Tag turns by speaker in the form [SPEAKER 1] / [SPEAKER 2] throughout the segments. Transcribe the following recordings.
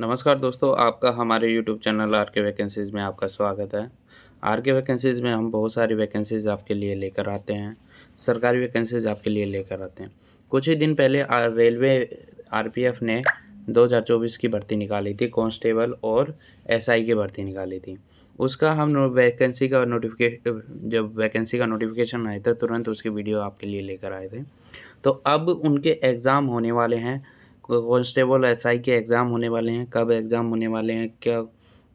[SPEAKER 1] नमस्कार दोस्तों आपका हमारे YouTube channel R K vacancies में आपका स्वागत है आर के वैकेंसीज़ में हम बहुत सारी वैकेंसीज़ आपके लिए लेकर आते हैं सरकारी वैकेंसीज़ आपके लिए लेकर आते हैं कुछ ही दिन पहले रेलवे एफ ने 2024 की भर्ती निकाली थी कांस्टेबल और एसआई की भर्ती निकाली थी उसका हम वैकेंसी का नोटिफिकेशन जब वैकेंसी का नोटिफिकेशन आया था तुरंत उसकी वीडियो आपके लिए लेकर आए थे तो अब उनके एग्ज़ाम होने वाले हैं कॉन्स्टेबल एस के एग्ज़ाम होने वाले हैं कब एग्ज़ाम होने वाले हैं क्या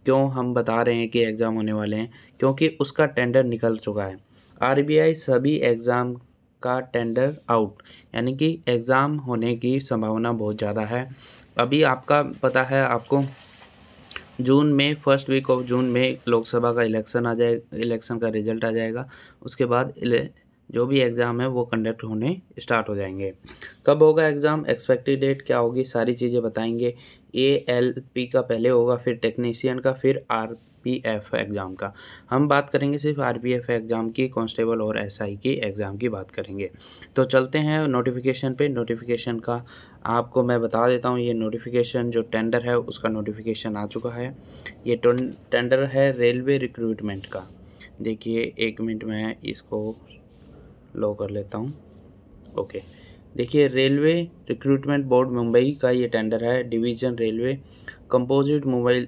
[SPEAKER 1] क्यों हम बता रहे हैं कि एग्ज़ाम होने वाले हैं क्योंकि उसका टेंडर निकल चुका है आरबीआई सभी एग्ज़ाम का टेंडर आउट यानी कि एग्ज़ाम होने की संभावना बहुत ज़्यादा है अभी आपका पता है आपको जून में फर्स्ट वीक ऑफ जून में लोकसभा का इलेक्शन आ जाए इलेक्शन का रिजल्ट आ जाएगा उसके बाद जो भी एग्ज़ाम है वो कंडक्ट होने स्टार्ट हो जाएंगे कब होगा एग्ज़ाम एक्सपेक्टेड डेट क्या होगी सारी चीज़ें बताएंगे ए एल पी का पहले होगा फिर टेक्नीसियन का फिर आर पी एफ एग्ज़ाम का हम बात करेंगे सिर्फ आर पी एफ एग्ज़ाम की कांस्टेबल और एस आई की एग्ज़ाम की बात करेंगे तो चलते हैं नोटिफिकेशन पे नोटिफिकेशन का आपको मैं बता देता हूँ ये नोटिफिकेशन जो टेंडर है उसका नोटिफिकेशन आ चुका है ये टेंडर है रेलवे रिक्रूटमेंट का देखिए एक मिनट में इसको लो कर लेता हूँ ओके देखिए रेलवे रिक्रूटमेंट बोर्ड मुंबई का ये टेंडर है division railway composite Mumbai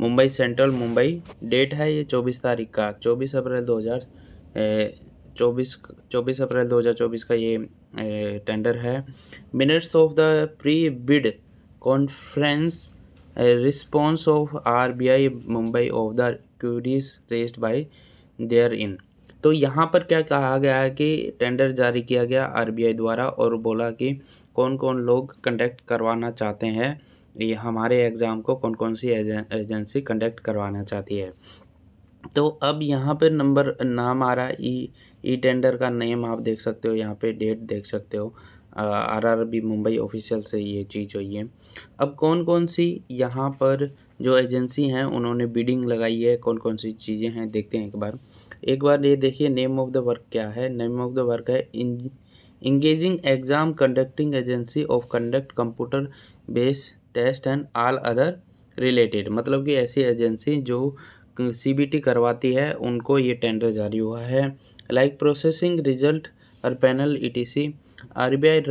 [SPEAKER 1] Mumbai central Mumbai date है ये चौबीस तारीख का चौबीस अप्रैल दो हज़ार चौबीस चौबीस अप्रैल दो हज़ार चौबीस का ये ए, टेंडर है minutes of the pre bid conference response of R B I Mumbai of the queries raised by therein तो यहाँ पर क्या कहा गया है कि टेंडर जारी किया गया आरबीआई द्वारा और बोला कि कौन कौन लोग कंडक्ट करवाना चाहते हैं ये हमारे एग्ज़ाम को कौन कौन सी एजेंसी कंडक्ट करवाना चाहती है तो अब यहाँ पर नंबर नाम आ रहा है ई e, टेंडर e का नेम आप देख सकते हो यहाँ पे डेट देख सकते हो R R B Mumbai official से ये चीज़ हुई है अब कौन कौन सी यहाँ पर जो एजेंसी हैं उन्होंने बिडिंग लगाई है कौन कौन सी चीज़ें हैं देखते हैं एक बार एक बार ये देखिए नेम ऑफ द वर्क क्या है नेम ऑफ द वर्क है engaging exam conducting agency of conduct computer base test and all other related मतलब कि ऐसी एजेंसी जो सीबीटी करवाती है उनको ये टेंडर जारी हुआ है लाइक प्रोसेसिंग रिजल्ट और panel etc RBI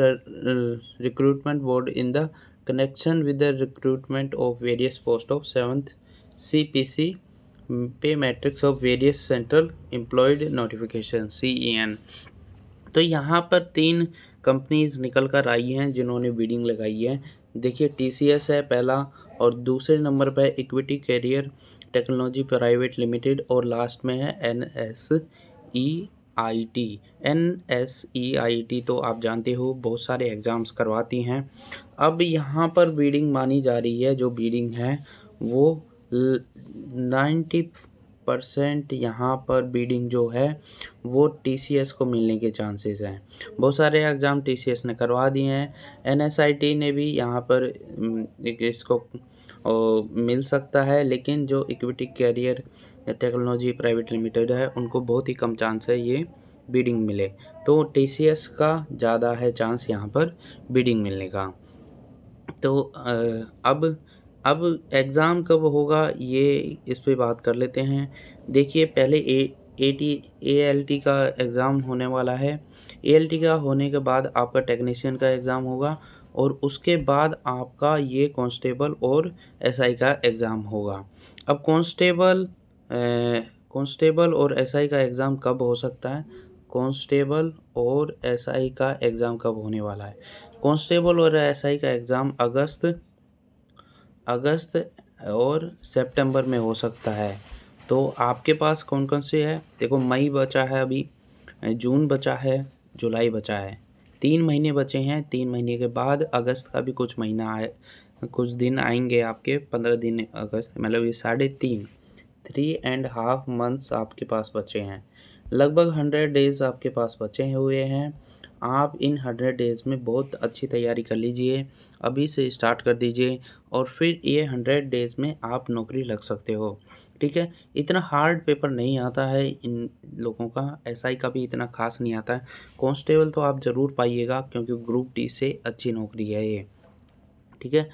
[SPEAKER 1] recruitment board in the connection with the recruitment of various post of P CPC pay matrix of various central employed notification C E N तो यहाँ पर तीन companies निकल कर आई हैं जिन्होंने beading लगाई है देखिए टी सी एस है पहला और दूसरे नंबर पर equity career technology private limited और लास्ट में है N S E I T N S E I T तो आप जानते हो बहुत सारे एग्ज़ाम्स करवाती हैं अब यहाँ पर बीडिंग मानी जा रही है जो बीडिंग है वो नाइन्टी परसेंट यहाँ पर बीडिंग जो है वो टीसीएस को मिलने के चांसेस हैं बहुत सारे एग्ज़ाम टीसीएस ने करवा दिए हैं एनएसआईटी ने भी यहाँ पर इसको मिल सकता है लेकिन जो equity career technology private limited है उनको बहुत ही कम चांस है ये बीडिंग मिले तो टीसीएस का ज़्यादा है चांस यहाँ पर बीडिंग मिलने का तो अब अब एग्ज़ाम कब होगा ये इस पर बात कर लेते हैं देखिए पहले A A T A L T का एग्ज़ाम होने वाला है ए एल टी का होने के बाद आपका टेक्नीशियन का एग्ज़ाम होगा और उसके बाद आपका ये कांस्टेबल और एसआई आई का एग्ज़ाम होगा अब कांस्टेबल कांस्टेबल और एसआई आई का एग्ज़ाम कब हो सकता है कांस्टेबल और एसआई आई का एग्ज़ाम कब होने वाला है कांस्टेबल और एसआई का एग्ज़ाम अगस्त अगस्त और सितंबर में हो सकता है तो आपके पास कौन कौन से है देखो मई बचा है अभी जून बचा है जुलाई बचा है तीन महीने बचे हैं तीन महीने के बाद अगस्त का भी कुछ महीना आए कुछ दिन आएंगे आपके पंद्रह दिन अगस्त मतलब ये साढ़े तीन थ्री एंड हाफ मंथ्स आपके पास बचे हैं लगभग हंड्रेड डेज़ आपके पास बचे हुए हैं आप इन हंड्रेड डेज़ में बहुत अच्छी तैयारी कर लीजिए अभी से स्टार्ट कर दीजिए और फिर ये हंड्रेड डेज़ में आप नौकरी लग सकते हो ठीक है इतना हार्ड पेपर नहीं आता है इन लोगों का एसआई का भी इतना खास नहीं आता है कॉन्स्टेबल तो आप ज़रूर पाइएगा क्योंकि ग्रुप डी से अच्छी नौकरी है ये ठीक है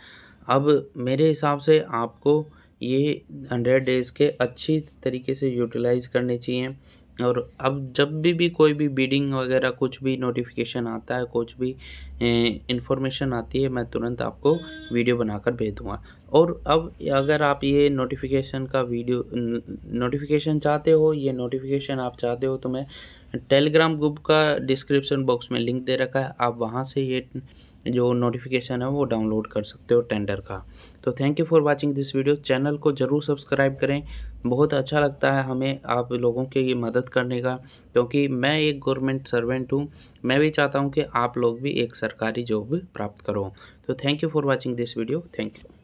[SPEAKER 1] अब मेरे हिसाब से आपको ये हंड्रेड डेज़ के अच्छी तरीके से यूटिलाइज़ करने चाहिए और अब जब भी भी कोई भी बीडिंग वगैरह कुछ भी नोटिफिकेशन आता है कुछ भी इंफॉर्मेशन आती है मैं तुरंत आपको वीडियो बनाकर भेज दूँगा और अब अगर आप ये नोटिफिकेशन का वीडियो नोटिफिकेशन चाहते हो ये नोटिफिकेशन आप चाहते हो तो मैं टेलीग्राम ग्रुप का डिस्क्रिप्शन बॉक्स में लिंक दे रखा है आप वहाँ से ये जो नोटिफिकेशन है वो डाउनलोड कर सकते हो टेंडर का तो thank you for watching this video channel को ज़रूर सब्सक्राइब करें बहुत अच्छा लगता है हमें आप लोगों के ये मदद करने का क्योंकि मैं एक गवर्नमेंट सर्वेंट हूँ मैं भी चाहता हूँ कि आप लोग भी एक सरकारी जॉब प्राप्त करो तो thank you for watching this video thank you